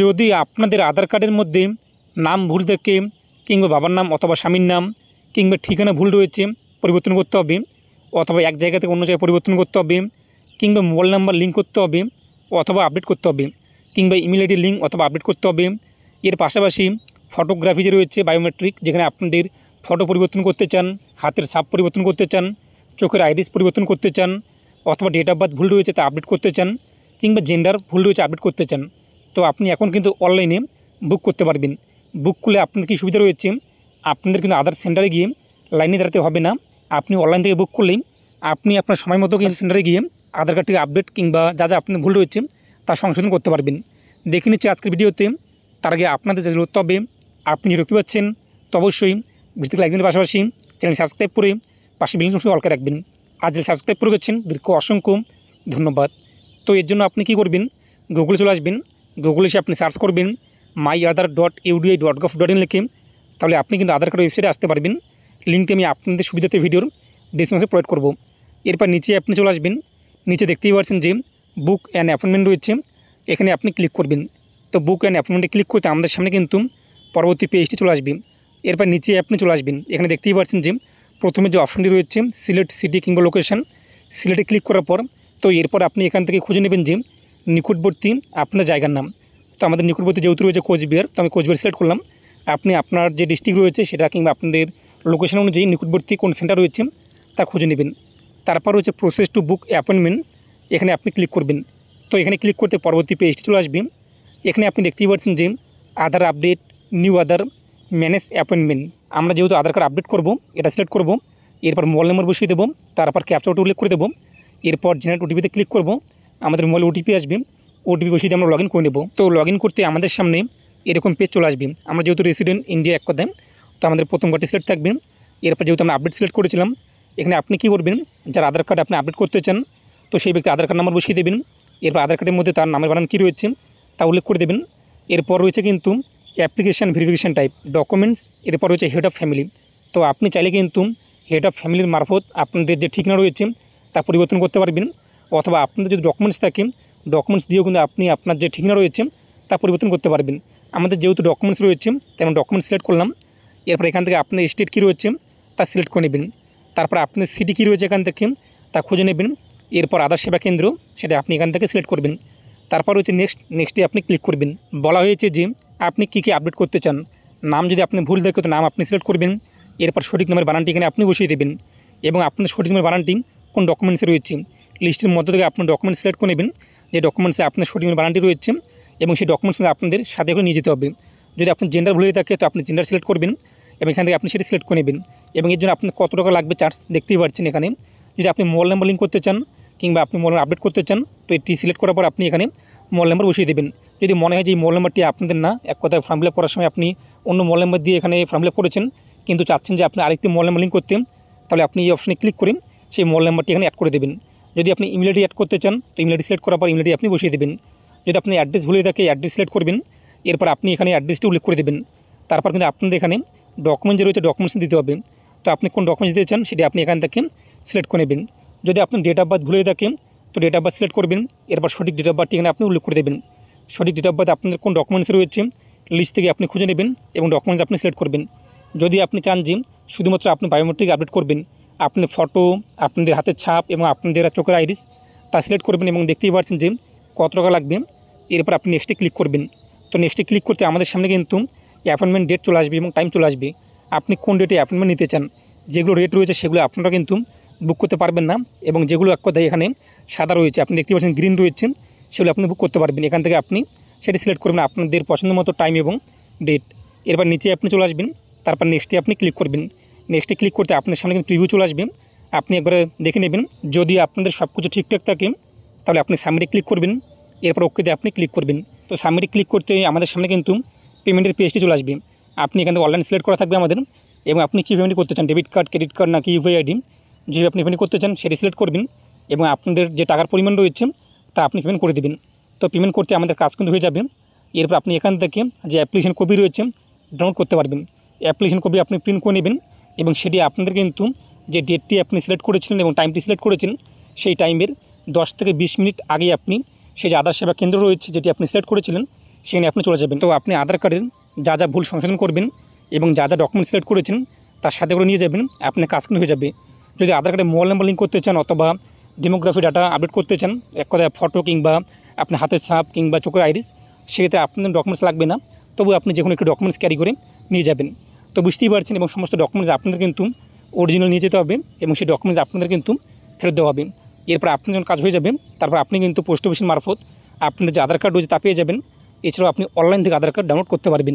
যদি আপনাদের আধার কার্ডের মধ্যে নাম ভুল থেকে কিংবা বাবার নাম অথবা স্বামীর নাম কিংবা ঠিকানা ভুল রয়েছে পরিবর্তন করতে হবে অথবা এক জায়গা থেকে অন্য জায়গায় পরিবর্তন করতে হবে কিংবা মোবাইল নাম্বার লিঙ্ক করতে হবে অথবা আপডেট করতে হবে কিংবা ইমেল আইডি লিঙ্ক অথবা আপডেট করতে হবে এর পাশাপাশি ফটোগ্রাফি যে রয়েছে বায়োমেট্রিক যেখানে আপনাদের ফটো পরিবর্তন করতে চান হাতের সাপ পরিবর্তন করতে চান চোখের আইরিস পরিবর্তন করতে চান অথবা ডেট অফ বার্থ ভুল রয়েছে তা আপডেট করতে চান কিংবা জেন্ডার ভুল রয়েছে আপডেট করতে চান তো আপনি এখন কিন্তু অনলাইনে বুক করতে পারবেন বুক করলে আপনাদের কী সুবিধা রয়েছে আপনাদের কিন্তু আদার সেন্টারে গিয়ে লাইনে দাঁড়াতে হবে না আপনি অনলাইন থেকে বুক করলেই আপনি আপনার সময় মতো কিন্তু সেন্টারে গিয়ে আধার কার্ডটিকে আপডেট কিংবা যা যা আপনার ভুল রয়েছে তা সংশোধন করতে পারবেন দেখে নিচ্ছি আজকের ভিডিওতে তার আগে আপনাদের যা জরুরত তবে আপনি দেখতে পাচ্ছেন তো অবশ্যই ভিডিওতে লাইক দিনের পাশাপাশি চ্যানেল সাবস্ক্রাইব করে পাশে বিলিং সঙ্গে অলকে রাখবেন আর যারা সাবস্ক্রাইব করে গেছেন দীর্ঘ অসংখ্য ধন্যবাদ তো এর জন্য আপনি কি করবেন গুগলে চলে আসবেন গুগলে এসে আপনি সার্চ করবেন my Aadhaar dot UIDAI dot gov dot in লিখে তাহলে আপনি কিন্তু আধার কার্ডের ওয়েবসাইটে আসতে পারবেন লিঙ্কটি আমি আপনাদের সুবিধাতে ভিডিওর ডিসক্রিপশনে প্রোভাইড করব এরপর নিচে আপনি চলে আসবেন নিচে দেখতেই পাচ্ছেন যে বুক অ্যান্ড অ্যাপয়েন্টমেন্ট রয়েছে এখানে আপনি ক্লিক করবেন তো বুক অ্যান্ড অ্যাপয়েন্টমেন্টে ক্লিক করতে আমাদের সামনে কিন্তু পরবর্তী পেজটি চলে আসবে এরপর নিচে আপনি চলে আসবেন এখানে দেখতেই পাচ্ছেন যে প্রথমে যে অপশনটি রয়েছে সিলেট সিটি কিংবা লোকেশান সিলেটে ক্লিক করার পর তো এরপর আপনি এখান থেকে খুঁজে নেবেন যে নিকটবর্তী আপনার জায়গার নাম তো আমাদের নিকটবর্তী যেহেতু রয়েছে কোচবিহার তো আমি কোচবিহার সিলেক্ট করলাম আপনি আপনার যে ডিস্ট্রিক্ট রয়েছে সেটা কিংবা আপনাদের লোকেশন অনুযায়ী নিকটবর্তী কোন সেন্টার রয়েছে তা খুঁজে নেবেন তারপর রয়েছে প্রসেস টু বুক অ্যাপয়েন্টমেন্ট এখানে আপনি ক্লিক করবেন তো এখানে ক্লিক করতে পরবর্তী পেজটি চলে আসবে এখানে আপনি দেখতেই পাচ্ছেন যে Aadhaar update new Aadhaar manage appointment আমরা যেহেতু আধার কার্ড আপডেট করব এটা সিলেক্ট করব এরপর মোবাইল নম্বর বসিয়ে দেবো তারপর ক্যাপচারটা উল্লেখ করে দেবো এরপর জেনারেট ওটিপিতে ক্লিক করবো আমাদের মোবাইল ওটিপি আসবে ওটিপি বসিয়ে আমরা লগ করে নেব তো লগ করতে আমাদের সামনে এরকম পেজ চলে আসবে আমরা যেহেতু রেসিডেন্ট ইন্ডিয়া এক কথায় তো আমাদের প্রথম কার্ডটি সিলেক্ট থাকবে এরপর যেহেতু আমরা আপডেট সিলেক্ট করেছিলাম এখানে আপনি কি করবেন যার আধার কার্ড আপনি আপডেট করতে চান তো সেই ব্যক্তি আধার কার্ড নাম্বার বসিয়ে দেবেন এরপর আধার কার্ডের মধ্যে তার নামের বানান কী রয়েছে তা উল্লেখ করে দেবেন এরপর রয়েছে কিন্তু অ্যাপ্লিকেশান ভেরিফিকেশান টাইপ ডকুমেন্টস এরপর রয়েছে হেড অফ ফ্যামিলি তো আপনি চাইলে কিন্তু হেড অফ ফ্যামিলির মারফত আপনাদের যে ঠিকানা রয়েছে তা পরিবর্তন করতে পারবেন অথবা আপনাদের যদি ডকুমেন্টস থাকে ডকুমেন্টস দিয়েও কিন্তু আপনি আপনার যে ঠিকানা রয়েছে তা পরিবর্তন করতে পারবেন আমাদের যেহেতু ডকুমেন্টস রয়েছে তেমন ডকুমেন্টস সিলেক্ট করলাম এরপর এখান থেকে আপনার স্টেট কী রয়েছে তা সিলেক্ট করে নেবেন তারপর আপনার সিটি কী রয়েছে এখান থেকে তা খুঁজে নেবেন এরপর আধার সেবা কেন্দ্র সেটা আপনি এখান থেকে সিলেক্ট করবেন তারপর হচ্ছে নেক্সট নেক্সটে আপনি ক্লিক করবেন বলা হয়েছে যে আপনি কি কি আপডেট করতে চান নাম যদি আপনি ভুল থাকে তো নাম আপনি সিলেক্ট করবেন এরপর সঠিক নামের বানানটি এখানে আপনি বসিয়ে দেবেন এবং আপনার সঠিক নামের বানানটি কোন ডকুমেন্টসে রয়েছে লিস্টের মধ্যে থেকে আপনার ডকুমেন্ট সিলেক্ট করে নেবেন যে ডকুমেন্টসে আপনার শুটিং বারান্টি রয়েছে এবং সেই ডকুমেন্টস আপনাদের সাথে করে নিয়ে যেতে হবে যদি আপনার জেন্ডার ভুলে থাকে তো আপনি জেন্ডার সিলেক্ট করবেন এবং এখান থেকে আপনি সেটি সিলেক্ট করে নেবেন এবং এর জন্য আপনার কত টাকা লাগবে চার্জ দেখতেই পাচ্ছেন এখানে যদি আপনি মোবাইল নাম্বার লিঙ্ক করতে চান কিংবা আপনি মোবাইল আপডেট করতে চান তো এটি সিলেক্ট করার পর আপনি এখানে মোবাইল নাম্বার বসিয়ে দেবেন যদি মনে হয় যে এই মোবাইল নাম্বারটি আপনাদের না এক কথায় ফর্ম ফিল করার সময় আপনি অন্য মোবাইল নাম্বার দিয়ে এখানে ফর্ম ফিল করেছেন কিন্তু চাচ্ছেন যে আপনি আরেকটি মোবাইল নাম্বার লিঙ্ক করতে তাহলে আপনি এই অপশানে ক্লিক করে সেই মোবাইল নাম্বারটি এখানে অ্যাড করে দেবেন যদি আপনি ইমিডিয়েটলি অ্যাড করতে চান তো ইমিডিয়েটলি সিলেক্ট করার পর ইমিডিয়েটলি আপনি বসিয়ে দেবেন যদি আপনি অ্যাড্রেস ভুলে থাকে অ্যাড্রেস সিলেক্ট করবেন এরপর আপনি এখানে অ্যাড্রেসটি উল্লেখ করে দেবেন তারপর কিন্তু আপনাদের এখানে ডকুমেন্ট যে রয়েছে ডকুমেন্টস দিতে হবে তো আপনি কোন ডকুমেন্টস দিতে চান সেটি আপনি এখান থেকে সিলেক্ট করে নেবেন যদি আপনি ডেট অফ বার্থ ভুলে থাকেন তো ডেট অফ বার্থ সিলেক্ট করবেন এরপর সঠিক ডেট অফ বার্থটি এখানে আপনি উল্লেখ করে দেবেন সঠিক ডেট অফ বার্থ আপনাদের কোন ডকুমেন্টস রয়েছে লিস্ট থেকে আপনি খুঁজে নেবেন এবং ডকুমেন্টস আপনি সিলেক্ট করবেন যদি আপনি চান যে শুধুমাত্র আপনি বায়োমেট্রিক আপডেট করবেন আপনাদের ফটো আপনাদের হাতের ছাপ এবং আপনাদের চোখের আইরিস তা সিলেক্ট করবেন এবং দেখতেই পাচ্ছেন যে কত টাকা লাগবে এরপর আপনি নেক্সটে ক্লিক করবেন তো নেক্সটে ক্লিক করতে আমাদের সামনে কিন্তু অ্যাপয়েন্টমেন্ট ডেট চলে আসবে এবং টাইম চলে আসবে আপনি কোন ডেটে অ্যাপয়েন্টমেন্ট নিতে চান যেগুলো রেট রয়েছে সেগুলো আপনারা কিন্তু বুক করতে পারবেন না এবং যেগুলো এক কথা এখানে সাদা রয়েছে আপনি দেখতে পাচ্ছেন গ্রিন রয়েছে সেগুলো আপনি বুক করতে পারবেন এখান থেকে আপনি সেটি সিলেক্ট করবেন আপনাদের পছন্দ মতো টাইম এবং ডেট এরপর নিচে আপনি চলে আসবেন তারপর নেক্সটে আপনি ক্লিক করবেন নেক্সটে ক্লিক করতে আপনার সামনে কিন্তু প্রিভিউ চলে আসবে আপনি একবারে দেখে নেবেন যদি আপনাদের সব কিছু ঠিকঠাক থাকে তাহলে আপনি সাবমিটে ক্লিক করবেন এরপর ওকেতে আপনি ক্লিক করবেন তো সাবমিটে ক্লিক করতে আমাদের সামনে কিন্তু পেমেন্টের পেজটি চলে আসবে আপনি এখান থেকে অনলাইন সিলেক্ট করা থাকবে আমাদের এবং আপনি কী পেমেন্ট করতে চান ডেবিট কার্ড ক্রেডিট কার্ড নাকি ইউপিআই আইডি যদি আপনি পেমেন্ট করতে চান সেটি সিলেক্ট করবেন এবং আপনাদের যে টাকার পরিমাণ রয়েছে তা আপনি পেমেন্ট করে দেবেন তো পেমেন্ট করতে আমাদের কাজ কিন্তু হয়ে যাবে এরপর আপনি এখান থেকে যে অ্যাপ্লিকেশন কপি রয়েছে ডাউনলোড করতে পারবেন অ্যাপ্লিকেশন কপি আপনি প্রিন্ট করে নেবেন এবং সেটি আপনাদের কিন্তু যে ডেটটি আপনি সিলেক্ট করেছিলেন এবং টাইমটি সিলেক্ট করেছেন সেই টাইমের 10 থেকে 20 মিনিট আগে আপনি সেই যে আধার সেবা কেন্দ্র রয়েছে যেটি আপনি সিলেক্ট করেছিলেন সেখানে আপনি চলে যাবেন তো আপনি আধার কার্ডের যা যা ভুল সংশোধন করবেন এবং যা যা ডকুমেন্ট সিলেক্ট করেছেন তার সাথে করে নিয়ে যাবেন আপনার কাজ কিন্তু হয়ে যাবে যদি আধার কার্ডে মোবাইল নাম্বার লিঙ্ক করতে চান অথবা ডেমোগ্রাফি ডাটা আপডেট করতে চান এক কথায় ফটো কিংবা আপনার হাতের ছাপ কিংবা চোখের আইরিস সেক্ষেত্রে আপনার ডকুমেন্টস লাগবে না তবু আপনি যে কোনো একটি ডকুমেন্টস ক্যারি করে নিয়ে যাবেন তো বুঝতেই পারছেন এবং সমস্ত ডকুমেন্টস আপনাদের কিন্তু অরিজিনাল নিয়ে যেতে হবে এবং সেই ডকুমেন্টস আপনাদের কিন্তু ফেরত দেওয়া হবে এরপর আপনি যখন কাজ হয়ে যাবে তারপর আপনি কিন্তু পোস্ট অফিসের মারফত আপনাদের যে আধার কার্ড রয়েছে তা পেয়ে যাবেন এছাড়াও আপনি অনলাইন থেকে আধার কার্ড ডাউনলোড করতে পারবেন